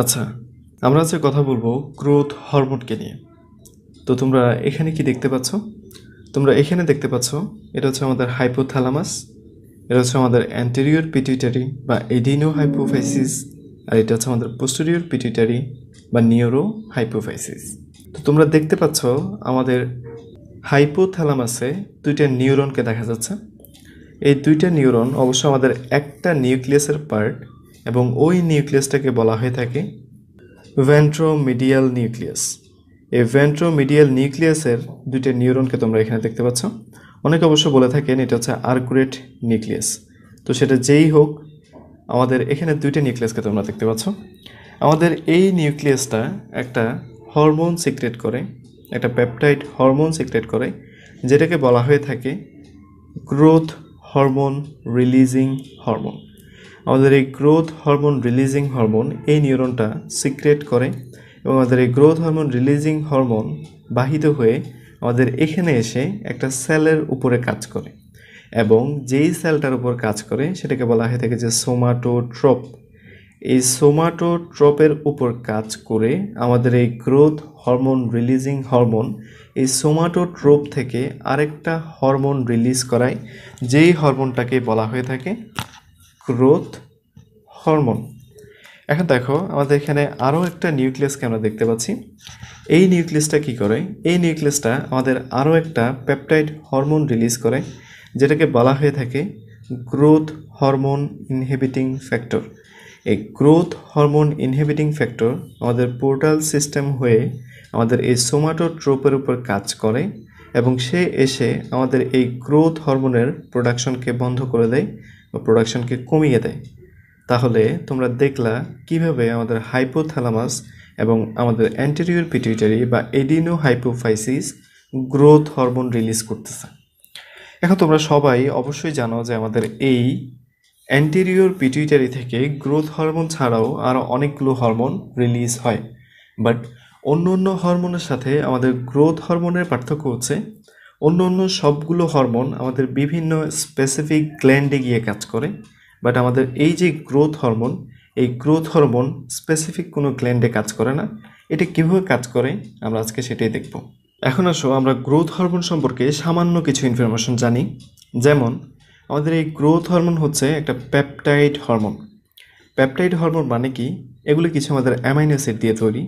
আচ্ছা আমরা আজকে কথা বলবো গ্রোথ হরমোনকে নিয়ে তো তোমরা এখানে কি দেখতে পাচ্ছ তোমরা এখানে দেখতে পাচ্ছ এটা হচ্ছে আমাদের হাইপোথ্যালামাস এটা হচ্ছে আমাদের অ্যান্টেরিয়র পিটিউটারি বা এডিনো হাইপোফাইসিস আর এটা হচ্ছে আমাদের পোস্টেরিয়র পিটিউটারি বা নিউরো হাইপোফাইসিস তো তোমরা দেখতে পাচ্ছ আমাদের হাইপোথ্যালামাসে দুইটা নিউরনকে দেখা যাচ্ছে এই দুইটা নিউরন অবশ্য আমাদের একটা নিউক্লিয়াসের পার্ট এবং ওই নিউক্লিয়াসটাকে বলা হয়ে থাকে ভেন্ট্রোমিডিয়াল নিউক্লিয়াস এই ভেন্ট্রোমিডিয়াল নিউক্লিয়াসের দুইটা নিউরনকে তোমরা এখানে দেখতে পাচ্ছ অনেকে অবশ্য বলে থাকেন এটা হচ্ছে আর্কুরেট নিউক্লিয়াস তো সেটা যেই হোক আমাদের এখানে দুইটা নিউক্লিয়াসকে তোমরা দেখতে পাচ্ছ আমাদের এই নিউক্লিয়াসটা একটা হরমোন সিক্রেট করে একটা পেপটাইড হরমোন সিক্রেট করে যেটাকে বলা হয়ে থাকে গ্রোথ হরমোন রিলিজিং হরমোন আমাদের এই গ্রোথ হরমোন রিলিজিং হরমোন এই নিউরনটা সিক্রেট করে এবং আমাদের এই গ্রোথ হরমোন রিলিজিং হরমোন বাহিত হয়ে আমাদের এখানে এসে একটা সেলের উপরে কাজ করে এবং যেই সেলটার উপর কাজ করে সেটাকে বলা হয়ে থাকে যে সোমাটোট্রপ এই সোমাটোট্রপের উপর কাজ করে আমাদের এই গ্রোথ হরমোন রিলিজিং হরমোন এই সোমাটোট্রোপ থেকে আরেকটা হরমোন রিলিজ করায় যেই হরমোনটাকে বলা হয়ে থাকে গ্রোথ হরমোন এখন দেখো আমাদের এখানে আরও একটা নিউক্লিয়াসকে আমরা দেখতে পাচ্ছি এই নিউক্লিয়াসটা কি করে এই নিউক্লিয়াসটা আমাদের আরও একটা পেপটাইড হরমোন রিলিজ করে যেটাকে বলা হয়ে থাকে গ্রোথ হরমোন ইনহেবিটিং ফ্যাক্টর এই গ্রোথ হরমোন ইনহেবিটিং ফ্যাক্টর আমাদের পোর্টাল সিস্টেম হয়ে আমাদের এই সোমাটোট্রোপের উপর কাজ করে এবং সে এসে আমাদের এই গ্রোথ হরমোনের প্রোডাকশনকে বন্ধ করে দেয় বা প্রোডাকশনকে কমিয়ে দেয় তাহলে তোমরা দেখলা কিভাবে আমাদের হাইপোথ্যালামাস এবং আমাদের অ্যান্টেরিয়র পিটিউটারি বা adeno hypophysis growth hormone release করতেছে এখন তোমরা সবাই অবশ্যই জানো যে আমাদের এই অ্যান্টেরিয়র পিটিউটারি থেকে গ্রোথ হরমোন ছাড়াও আরও অনেকগুলো হরমোন রিলিজ হয় বাট অন্য অন্য হরমোনের সাথে আমাদের গ্রোথ হরমোনের পার্থক্য হচ্ছে অন্য অন্য সবগুলো হরমোন আমাদের বিভিন্ন স্পেসিফিক গ্ল্যান্ডে গিয়ে কাজ করে বাট আমাদের এই যে গ্রোথ হরমোন এই গ্রোথ হরমোন স্পেসিফিক কোনো গ্ল্যান্ডে কাজ করে না এটা কীভাবে কাজ করে আমরা আজকে সেটাই দেখব এখন আসো আমরা গ্রোথ হরমোন সম্পর্কে সামান্য কিছু ইনফরমেশন জানি যেমন আমাদের এই গ্রোথ হরমোন হচ্ছে একটা প্যাপটাইড হরমোন প্যাপটাইড হরমোন মানে কি এগুলো কিছু আমাদের অ্যামাইনো অ্যাসিড দিয়ে তৈরি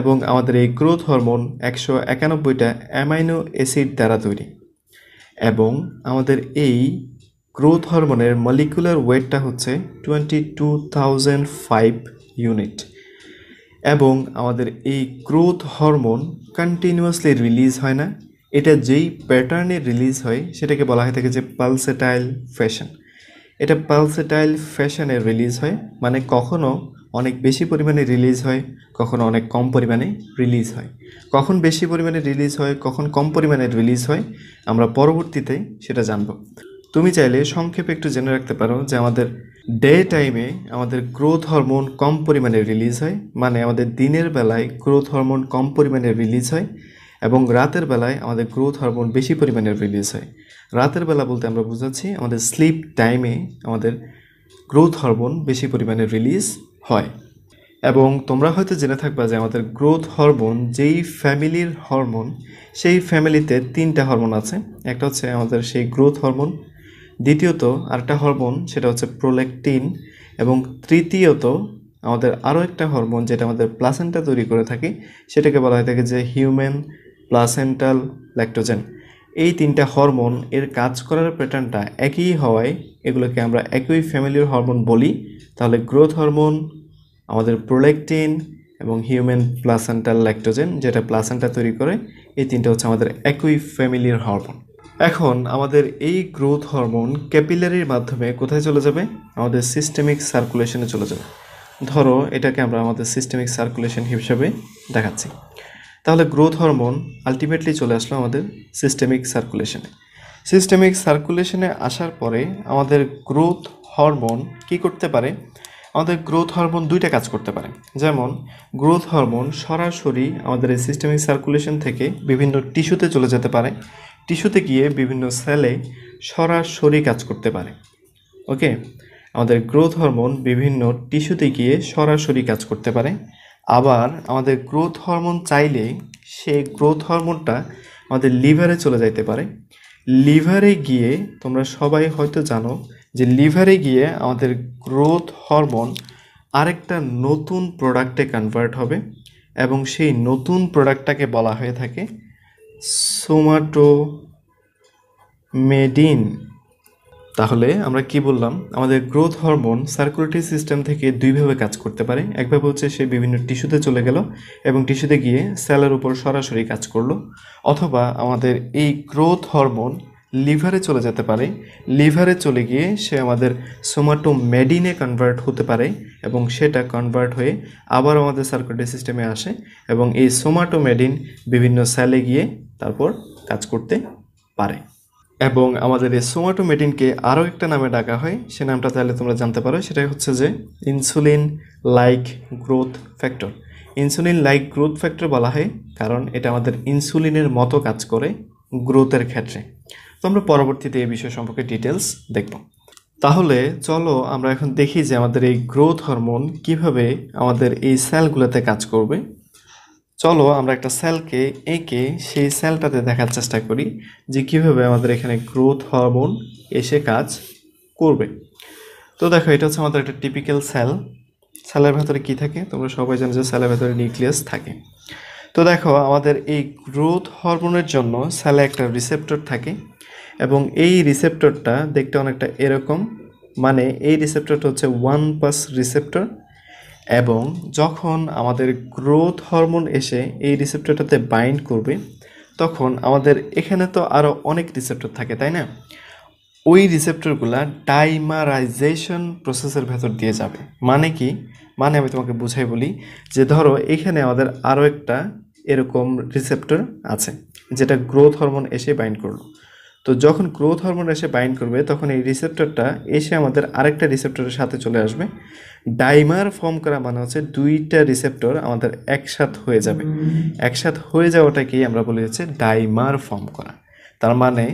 এবং আমাদের এই গ্রোথ হরমোন একশো একানব্বইটা অ্যামাইনো অ্যাসিড দ্বারা তৈরি এবং আমাদের এই গ্রোথ হরমোনের মলিকুলার ওয়েটটা হচ্ছে twenty two thousand five unit এবং আমাদের এই গ্রোথ হরমোন কন্টিনিউয়াসলি রিলিজ হয় না এটা যেই প্যাটার্নে রিলিজ হয় সেটাকে বলা হয়ে থাকে যে পালসেটাইল ফ্যাশন এটা পালসেটাইল ফ্যাশনে রিলিজ হয় মানে কখনও অনেক বেশি পরিমাণে রিলিজ হয় কখনো অনেক কম পরিমাণে রিলিজ হয় কখন বেশি পরিমাণে রিলিজ হয় কখন কম পরিমাণে রিলিজ হয় আমরা পরবর্তীতে সেটা জানব তুমি চাইলে সংক্ষেপে একটু জেনে রাখতে পারো যে আমাদের ডে টাইমে আমাদের গ্রোথ হরমোন কম পরিমাণে রিলিজ হয় মানে আমাদের দিনের বেলায় গ্রোথ হরমোন কম পরিমাণে রিলিজ হয় এবং রাতের বেলায় আমাদের গ্রোথ হরমোন বেশি পরিমাণে রিলিজ হয় রাতের বেলা বলতে আমরা বোঝাচ্ছি আমাদের স্লিপ টাইমে আমাদের গ্রোথ হরমোন বেশি পরিমাণে রিলিজ হয় এবং তোমরা হয়তো জেনে থাকবা যে আমাদের গ্রোথ হরমোন যেই ফ্যামিলির হরমোন সেই ফ্যামিলিতে তিনটা হরমোন আছে একটা হচ্ছে আমাদের সেই গ্রোথ হরমোন দ্বিতীয়ত আরেকটা হরমোন সেটা হচ্ছে প্রোলেকটিন এবং তৃতীয়ত আমাদের আরও একটা হরমোন যেটা আমাদের প্লাসেন্টা তৈরি করে থাকি সেটাকে বলা হয়ে থাকে যে হিউম্যান প্লাসেন্টাল ল্যাক্টোজেন্ট এই তিনটা হরমোন এর কাজ করার প্যাটার্নটা একই হওয়ায় এগুলোকে আমরা একই ফ্যামিলির হরমোন বলি তাহলে গ্রোথ হরমোন আমাদের প্রোলেকটিন এবং হিউম্যান প্লাসেন্টাল ল্যাকটোজেন যেটা প্লাসেন্টা তৈরি করে এই তিনটা হচ্ছে আমাদের একই ফ্যামিলির হরমোন এখন আমাদের এই গ্রোথ হরমোন ক্যাপিলারির মাধ্যমে কোথায় চলে যাবে আমাদের সিস্টেমিক সার্কুলেশনে চলে যাবে ধরো এটাকে আমরা আমাদের সিস্টেমিক সার্কুলেশন হিসেবে দেখাচ্ছি তাহলে গ্রোথ হরমোন আলটিমেটলি চলে আসলো আমাদের সিস্টেমিক সার্কুলেশনে সিস্টেমিক সার্কুলেশনে আসার পরে আমাদের গ্রোথ হরমোন কি করতে পারে আমাদের গ্রোথ হরমোন দুইটা কাজ করতে পারে যেমন গ্রোথ হরমোন সরাসরি আমাদের এই সিস্টেমিক সার্কুলেশন থেকে বিভিন্ন টিস্যুতে চলে যেতে পারে টিস্যুতে গিয়ে বিভিন্ন সেলে সরাসরি কাজ করতে পারে ওকে আমাদের গ্রোথ হরমোন বিভিন্ন টিস্যুতে গিয়ে সরাসরি কাজ করতে পারে আবার আমাদের গ্রোথ হরমোন চাইলে সেই গ্রোথ হরমোনটা আমাদের লিভারে চলে যাইতে পারে লিভারে গিয়ে তোমরা সবাই হয়তো জানো যে লিভারে গিয়ে আমাদের গ্রোথ হরমোন আরেকটা নতুন প্রোডাক্টে কনভার্ট হবে এবং সেই নতুন প্রোডাক্টটাকে বলা হয়ে থাকে সোমাটো মেডিন তাহলে আমরা কি বললাম আমাদের গ্রোথ হরমোন সার্কুলেটরি সিস্টেম থেকে দুইভাবে কাজ করতে পারে একভাবে হচ্ছে সে বিভিন্ন টিস্যুতে চলে গেল এবং টিস্যুতে গিয়ে সেলের উপর সরাসরি কাজ করলো অথবা আমাদের এই গ্রোথ হরমোন লিভারে চলে যেতে পারে লিভারে চলে গিয়ে সে আমাদের মেডিনে কনভার্ট হতে পারে এবং সেটা কনভার্ট হয়ে আবার আমাদের সার্কুলেটরি সিস্টেমে আসে এবং এই মেডিন বিভিন্ন সেলে গিয়ে তারপর কাজ করতে পারে এবং আমাদের এই সোমাটোমেটিনকে আরও একটা নামে ডাকা হয় সে নামটা তাহলে তোমরা জানতে পারো সেটা হচ্ছে যে insulin like growth factor insulin like growth factor বলা হয় কারণ এটা আমাদের ইনসুলিনের মতো কাজ করে গ্রোথের ক্ষেত্রে তো আমরা পরবর্তীতে এই বিষয় সম্পর্কে ডিটেলস দেখব তাহলে চলো আমরা এখন দেখি যে আমাদের এই গ্রোথ হরমোন কিভাবে আমাদের এই সেলগুলোতে কাজ করবে চলো আমরা একটা সেলকে এঁকে সেই সেলটাতে দেখার চেষ্টা করি যে কীভাবে আমাদের এখানে গ্রোথ হরমোন এসে কাজ করবে তো দেখো এটা হচ্ছে আমাদের একটা টিপিক্যাল সেল সেলের ভেতরে কি থাকে তোমরা সবাই জানো যে সেলের ভেতরে নিউক্লিয়াস থাকে তো দেখো আমাদের এই গ্রোথ হরমোনের জন্য সেলে একটা রিসেপ্টর থাকে এবং এই রিসেপ্টরটা দেখতে অনেকটা এরকম মানে এই রিসেপ্টরটা হচ্ছে ওয়ান পাস রিসেপ্টর এবং যখন আমাদের গ্রোথ হরমোন এসে এই রিসেপ্টরটাতে বাইন্ড করবে তখন আমাদের এখানে তো আরও অনেক রিসেপ্টর থাকে তাই না ওই রিসেপ্টরগুলো ডাইমারাইজেশন প্রসেসের ভেতর দিয়ে যাবে মানে কি মানে আমি তোমাকে বুঝাই বলি যে ধরো এখানে আমাদের আরও একটা এরকম রিসেপ্টর আছে যেটা গ্রোথ হরমোন এসে বাইন্ড করলো তো যখন গ্রোথ হরমোন এসে বাইন্ড করবে তখন এই রিসেপ্টরটা এসে আমাদের আরেকটা রিসেপ্টরের সাথে চলে আসবে ডাইমার ফর্ম করা মানে হচ্ছে দুইটা রিসেপ্টর আমাদের একসাথ হয়ে যাবে একসাথ হয়ে যাওয়াটাকেই আমরা বলি হচ্ছে ডাইমার ফর্ম করা তার মানে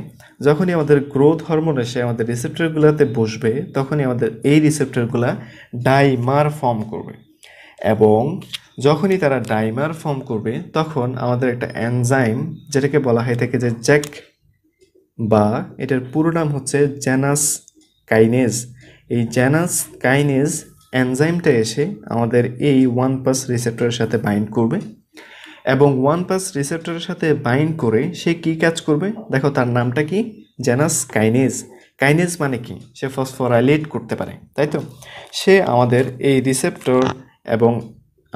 যখনই আমাদের গ্রোথ হরমোন এসে আমাদের রিসেপ্টরগুলোতে বসবে তখনই আমাদের এই রিসেপ্টরগুলো ডাইমার ফর্ম করবে এবং যখনই তারা ডাইমার ফর্ম করবে তখন আমাদের একটা এনজাইম যেটাকে বলা হয়ে থাকে যে জ্যাক বা এটার পুরো নাম হচ্ছে জ্যানাস কাইনেজ এই জ্যানাস কাইনেজ অ্যানজাইমটা এসে আমাদের এই ওয়ান প্লাস রিসেপ্টরের সাথে বাইন্ড করবে এবং ওয়ান প্লাস রিসেপ্টরের সাথে বাইন্ড করে সে কি কাজ করবে দেখো তার নামটা কি জ্যানাস কাইনেজ কাইনেজ মানে কি সে ফসফোরাইলেট করতে পারে তাই তো সে আমাদের এই রিসেপ্টর এবং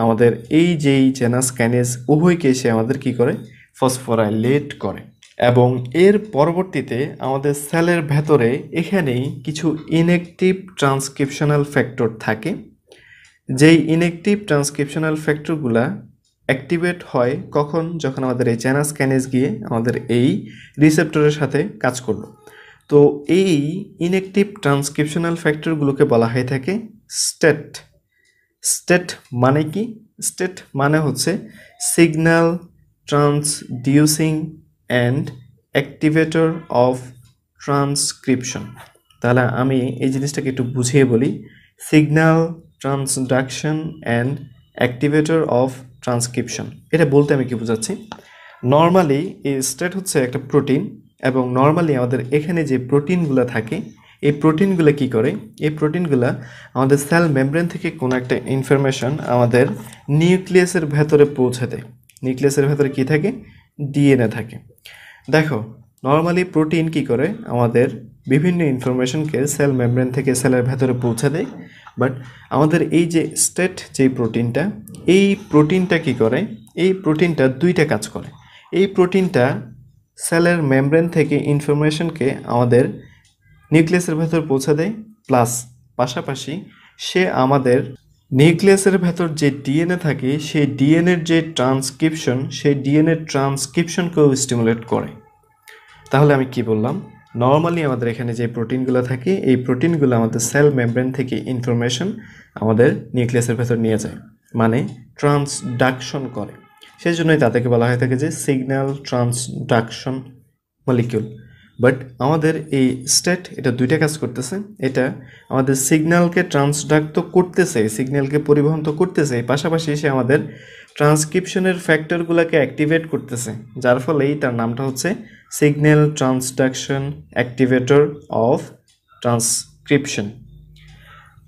আমাদের এই যেই জ্যানাস কাইনেজ উভয়কে সে আমাদের কি করে ফসফোরাইলেট করে এবং এর পরবর্তীতে আমাদের সেলের ভেতরে এখানেই কিছু ইনেকটিভ ট্রান্সক্রিপশনাল ফ্যাক্টর থাকে যেই ইনেকটিভ ট্রান্সক্রিপশনাল ফ্যাক্টরগুলা অ্যাক্টিভেট হয় কখন যখন আমাদের এই চ্যানাস স্ক্যানেজ গিয়ে আমাদের এই রিসেপ্টরের সাথে কাজ করলো তো এই ইনেকটিভ ট্রান্সক্রিপশনাল ফ্যাক্টরগুলোকে বলা হয়ে থাকে স্টেট স্টেট মানে কি স্টেট মানে হচ্ছে signal transducing and activator of transcription তাহলে আমি এই জিনিসটাকে একটু বুঝিয়ে বলি signal transduction and activator of transcription এটা বলতে আমি কি বোঝাচ্ছি নর্মালি এই স্টেট হচ্ছে একটা প্রোটিন এবং নর্মালি আমাদের এখানে যে প্রোটিনগুলো থাকে এই প্রোটিনগুলো কি করে এই প্রোটিনগুলো আমাদের সেল মেমব্রেন থেকে কোনো একটা ইনফরমেশন আমাদের নিউক্লিয়াসের ভেতরে পৌঁছে দেয় নিউক্লিয়াসের ভেতরে কি থাকে ডিএনএ থাকে দেখো নর্মালি প্রোটিন কি করে আমাদের বিভিন্ন ইনফরমেশনকে সেল মেমব্রেন থেকে সেলের ভেতরে পৌঁছে দেয় বাট আমাদের এই যে স্টেট যে প্রোটিনটা এই প্রোটিনটা কি করে এই প্রোটিনটা দুইটা কাজ করে এই প্রোটিনটা সেলের মেমব্রেন থেকে ইনফরমেশনকে আমাদের নিউক্লিয়াসের ভেতর পৌঁছে দেয় প্লাস পাশাপাশি সে আমাদের নিউক্লিয়াসের ভেতর যে ডিএনএ থাকে সেই ডিএনএর যে ট্রান্সক্রিপশন সেই ডিএনএর ট্রান্সক্রিপশনকেও স্টিমুলেট করে তাহলে আমি কি বললাম নর্মালি আমাদের এখানে যে প্রোটিনগুলো থাকে এই প্রোটিনগুলো আমাদের সেল মেমব্রেন থেকে ইনফরমেশন আমাদের নিউক্লিয়াসের ভেতর নিয়ে যায় মানে ট্রান্সডাকশন করে সেই জন্যই তাদেরকে বলা হয়ে থাকে যে সিগন্যাল ট্রান্সডাকশন মলিকিউল বাট আমাদের এই স্টেট এটা দুইটা কাজ করতেছে এটা আমাদের সিগন্যালকে ট্রান্সডাক্ট তো করতেছে সিগন্যালকে পরিবহন তো করতেছে পাশাপাশি সে আমাদের ট্রান্সক্রিপশনের ফ্যাক্টরগুলোকে অ্যাক্টিভেট করতেছে যার ফলে তার নামটা হচ্ছে signal transduction activator of transcription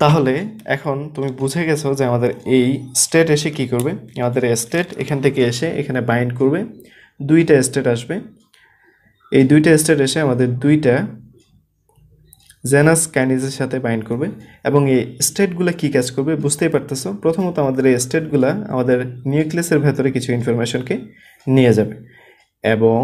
তাহলে এখন তুমি বুঝে গেছো যে আমাদের এই স্টেট এসে কি করবে আমাদের স্টেট এখান থেকে এসে এখানে বাইন্ড করবে দুইটা স্টেট আসবে এই দুইটা স্টেট এসে আমাদের দুইটা জেনাস কাইনেজের সাথে বাইন্ড করবে এবং এই স্টেটগুলো কী কাজ করবে বুঝতেই পারতেছো প্রথমত আমাদের এই স্টেটগুলো আমাদের নিউক্লিয়াসের ভেতরে কিছু ইনফরমেশনকে নিয়ে যাবে এবং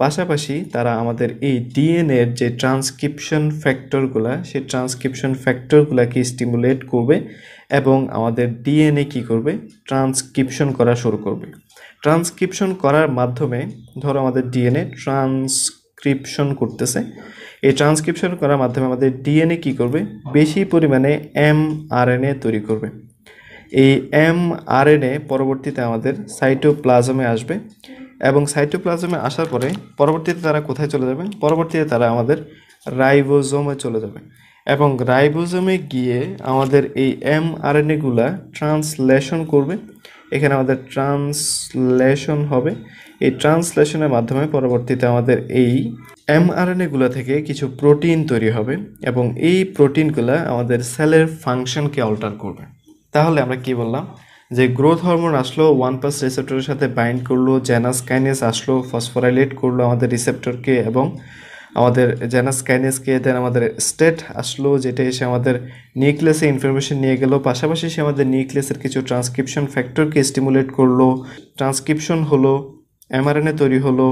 পাশাপাশি তারা আমাদের এই ডিএনএর যে ট্রান্সক্রিপশন ফ্যাক্টরগুলা সেই ট্রান্সক্রিপশন ফ্যাক্টরগুলোকে স্টিমুলেট করবে এবং আমাদের ডিএনএ কি করবে ট্রান্সক্রিপশন করা শুরু করবে ট্রান্সক্রিপশন করার মাধ্যমে ধরো আমাদের ডিএনএ ট্রান্স ট্রান্সক্রিপশন করতেছে এই ট্রান্সক্রিপশন করার মাধ্যমে আমাদের ডিএনএ কী করবে বেশি পরিমাণে এম তৈরি করবে এই এম পরবর্তীতে আমাদের সাইটোপ্লাজমে আসবে এবং সাইটোপ্লাজমে আসার পরে পরবর্তীতে তারা কোথায় চলে যাবে পরবর্তীতে তারা আমাদের রাইবোজোমে চলে যাবে এবং রাইবোজোমে গিয়ে আমাদের এই এম গুলা ট্রান্সলেশন করবে এখানে আমাদের ট্রান্সলেশন হবে এই ট্রান্সলেশনের মাধ্যমে পরবর্তীতে আমাদের এই এমআরএনএগুলো থেকে কিছু প্রোটিন তৈরি হবে এবং এই প্রোটিনগুলো আমাদের সেলের ফাংশনকে অল্টার করবে তাহলে আমরা কি বললাম যে গ্রোথ হরমোন আসলো ওয়ান প্লাস রিসেপ্টরের সাথে বাইন্ড করলো জ্যানাস কাইনেস আসলো ফসফোরাইলেট করলো আমাদের রিসেপ্টরকে এবং আমাদের জেনাস কাইনেসকে দেন আমাদের স্টেট আসলো যেটা এসে আমাদের নিউক্লিয়াসে ইনফরমেশন নিয়ে গেল পাশাপাশি সে আমাদের নিউক্লিয়াসের কিছু ট্রান্সক্রিপশন ফ্যাক্টরকে স্টিমুলেট করলো ট্রান্সক্রিপশন হলো এমআরএনএ তৈরি হলো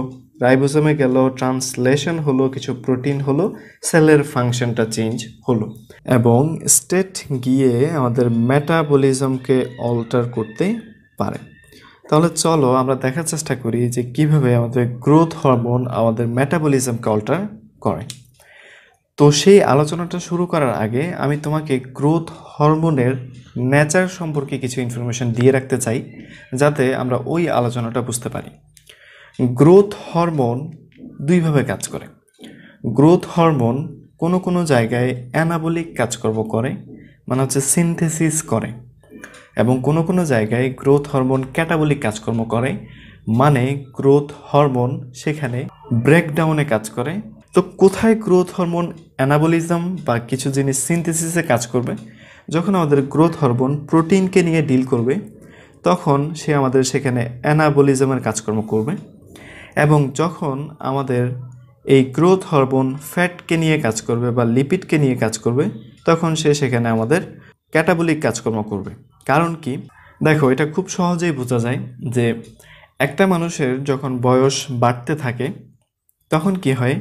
রাইবোজমে গেল ট্রান্সলেশন হলো কিছু প্রোটিন হলো সেলের ফাংশনটা চেঞ্জ হলো এবং স্টেট গিয়ে আমাদের মেটাবলিজমকে অল্টার করতে পারে তাহলে চলো আমরা দেখার চেষ্টা করি যে কিভাবে আমাদের গ্রোথ হরমোন আমাদের মেটাবলিজম কল্টার করে তো সেই আলোচনাটা শুরু করার আগে আমি তোমাকে গ্রোথ হরমোনের নেচার সম্পর্কে কিছু ইনফরমেশন দিয়ে রাখতে চাই যাতে আমরা ওই আলোচনাটা বুঝতে পারি গ্রোথ হরমোন দুইভাবে কাজ করে গ্রোথ হরমোন কোনো কোনো জায়গায় অ্যানাবলিক কাজকর্ম করে মানে হচ্ছে সিনথেসিস করে এবং কোনো কোনো জায়গায় গ্রোথ হরমোন ক্যাটাবলিক কাজকর্ম করে মানে গ্রোথ হরমোন সেখানে ব্রেকডাউনে কাজ করে তো কোথায় গ্রোথ হরমোন অ্যানাবলিজম বা কিছু জিনিস সিনথেসিসে কাজ করবে যখন আমাদের গ্রোথ হরমোন প্রোটিনকে নিয়ে ডিল করবে তখন সে আমাদের সেখানে অ্যানাবলিজমের কাজকর্ম করবে এবং যখন আমাদের এই গ্রোথ হরমোন ফ্যাটকে নিয়ে কাজ করবে বা লিপিডকে নিয়ে কাজ করবে তখন সে সেখানে আমাদের ক্যাটাবলিক কাজকর্ম করবে কারণ কি দেখো এটা খুব সহজেই বোঝা যায় যে একটা মানুষের যখন বয়স বাড়তে থাকে তখন কি হয়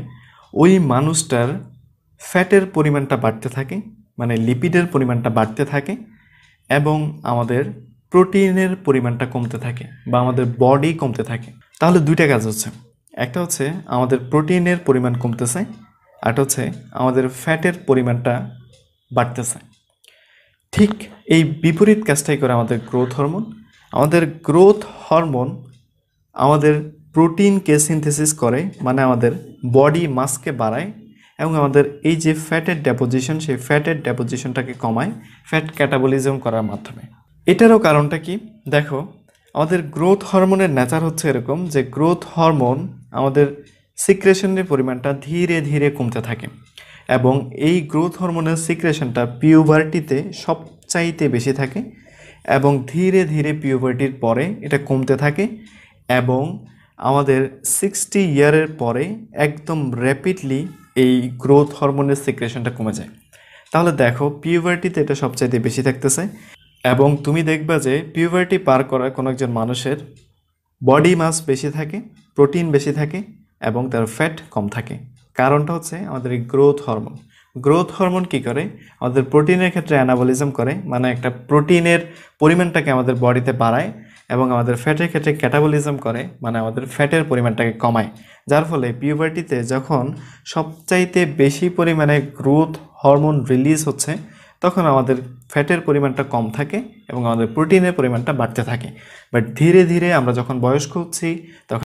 ওই মানুষটার ফ্যাটের পরিমাণটা বাড়তে থাকে মানে লিপিডের পরিমাণটা বাড়তে থাকে এবং আমাদের প্রোটিনের পরিমাণটা কমতে থাকে বা আমাদের বডি কমতে থাকে তাহলে দুইটা কাজ হচ্ছে একটা হচ্ছে আমাদের প্রোটিনের পরিমাণ কমতেছে আর হচ্ছে আমাদের ফ্যাটের পরিমাণটা বাড়তেছে ঠিক এই বিপরীত কাজটাই করে আমাদের গ্রোথ হরমোন আমাদের গ্রোথ হরমোন আমাদের প্রোটিনকে সিনথেসিস করে মানে আমাদের বডি মাসকে বাড়ায় এবং আমাদের এই যে ফ্যাটের ডেপোজিশন সেই ফ্যাটের ডেপোজিশনটাকে কমায় ফ্যাট ক্যাটাবলিজম করার মাধ্যমে এটারও কারণটা কি দেখো আমাদের গ্রোথ হরমোনের নেচার হচ্ছে এরকম যে গ্রোথ হরমোন আমাদের সিক্রেশনের পরিমাণটা ধীরে ধীরে কমতে থাকে এবং এই গ্রোথ হরমোনের সিক্রেশনটা পিউভার্টিতে সবচাইতে বেশি থাকে এবং ধীরে ধীরে পিউভার্টির পরে এটা কমতে থাকে এবং আমাদের সিক্সটি ইয়ারের পরে একদম র্যাপিডলি এই গ্রোথ হরমোনের সিক্রেশনটা কমে যায় তাহলে দেখো পিউভার্টিতে এটা সবচাইতে বেশি থাকতেছে এবং তুমি দেখবা যে পিউভার্টি পার করা কোনো একজন মানুষের বডি মাস বেশি থাকে প্রোটিন বেশি থাকে এবং তার ফ্যাট কম থাকে কারণটা হচ্ছে আমাদের এই গ্রোথ হরমোন গ্রোথ হরমোন কি করে আমাদের প্রোটিনের ক্ষেত্রে অ্যানাবলিজম করে মানে একটা প্রোটিনের পরিমাণটাকে আমাদের বডিতে বাড়ায় এবং আমাদের ফ্যাটের ক্ষেত্রে ক্যাটাবলিজম করে মানে আমাদের ফ্যাটের পরিমাণটাকে কমায় যার ফলে পিউবার্টিতে যখন সবচাইতে বেশি পরিমাণে গ্রোথ হরমোন রিলিজ হচ্ছে তখন আমাদের ফ্যাটের পরিমাণটা কম থাকে এবং আমাদের প্রোটিনের পরিমাণটা বাড়তে থাকে বাট ধীরে ধীরে আমরা যখন বয়স্ক হচ্ছি তখন